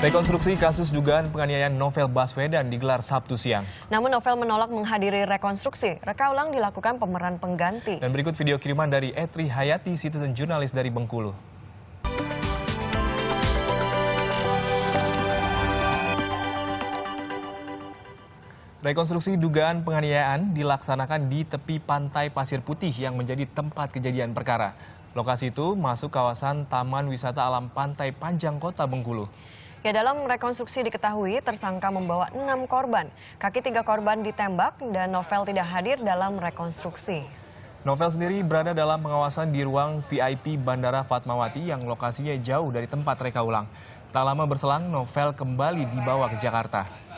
Rekonstruksi kasus dugaan penganiayaan Novel Baswedan digelar Sabtu siang. Namun Novel menolak menghadiri rekonstruksi. Reka ulang dilakukan pemeran pengganti. Dan berikut video kiriman dari Etri Hayati, citizen jurnalis dari Bengkulu. Rekonstruksi dugaan penganiayaan dilaksanakan di tepi pantai Pasir Putih yang menjadi tempat kejadian perkara. Lokasi itu masuk kawasan Taman Wisata Alam Pantai Panjang Kota Bengkulu. Ya dalam rekonstruksi diketahui tersangka membawa enam korban. Kaki tiga korban ditembak dan Novel tidak hadir dalam rekonstruksi. Novel sendiri berada dalam pengawasan di ruang VIP Bandara Fatmawati yang lokasinya jauh dari tempat reka ulang. Tak lama berselang, Novel kembali dibawa ke Jakarta.